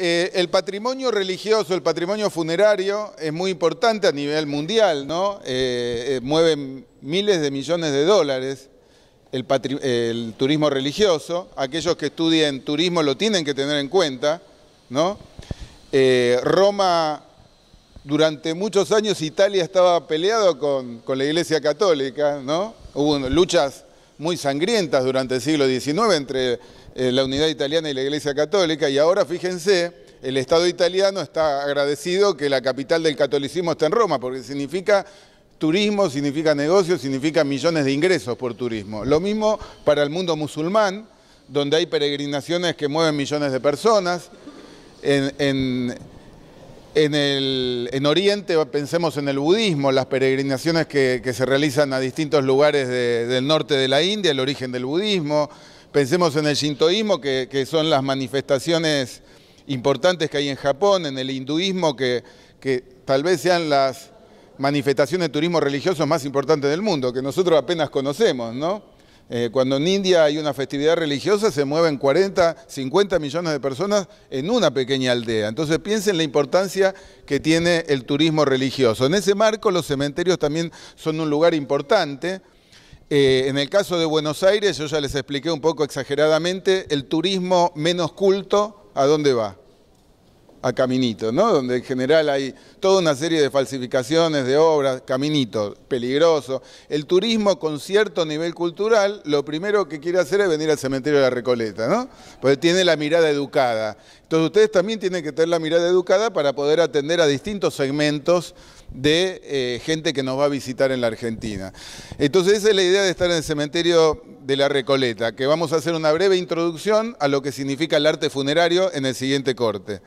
Eh, el patrimonio religioso, el patrimonio funerario es muy importante a nivel mundial, ¿no? Eh, eh, mueven miles de millones de dólares el, turismo religioso. Aquellos que estudien turismo lo tienen que tener en cuenta, ¿no? Roma, durante muchos años Italia estaba peleado con, con la Iglesia Católica, ¿no? Hubo luchas muy sangrientas durante el siglo XIX entre eh, la unidad italiana y la Iglesia Católica, y ahora fíjense, el Estado italiano está agradecido que la capital del catolicismo está en Roma, porque significa turismo, significa negocios, significa millones de ingresos por turismo. Lo mismo para el mundo musulmán, donde hay peregrinaciones que mueven millones de personas. en, en, el, Oriente, pensemos en el budismo, las peregrinaciones que, se realizan a distintos lugares del norte de la India, el origen del budismo, pensemos en el shintoísmo, que, son las manifestaciones importantes que hay en Japón, en el hinduismo, que, que tal vez sean las manifestaciones de turismo religioso más importantes del mundo, que nosotros apenas conocemos, ¿no? Eh, cuando en India hay una festividad religiosa, se mueven 40, 50 millones de personas en una pequeña aldea. Entonces piensen la importancia que tiene el turismo religioso. En ese marco, los cementerios también son un lugar importante. Eh, en el caso de Buenos Aires, yo ya les expliqué un poco exageradamente, el turismo menos culto, ¿a dónde va? a Caminito, ¿no? Donde en general hay toda una serie de falsificaciones de obras, Caminito, peligroso. El turismo con cierto nivel cultural, lo primero que quiere hacer es venir al cementerio de la Recoleta, ¿no? Porque tiene la mirada educada. Entonces ustedes también tienen que tener la mirada educada para poder atender a distintos segmentos de eh, gente que nos va a visitar en la Argentina. Entonces esa es la idea de estar en el cementerio de la Recoleta, que vamos a hacer una breve introducción a lo que significa el arte funerario en el siguiente corte.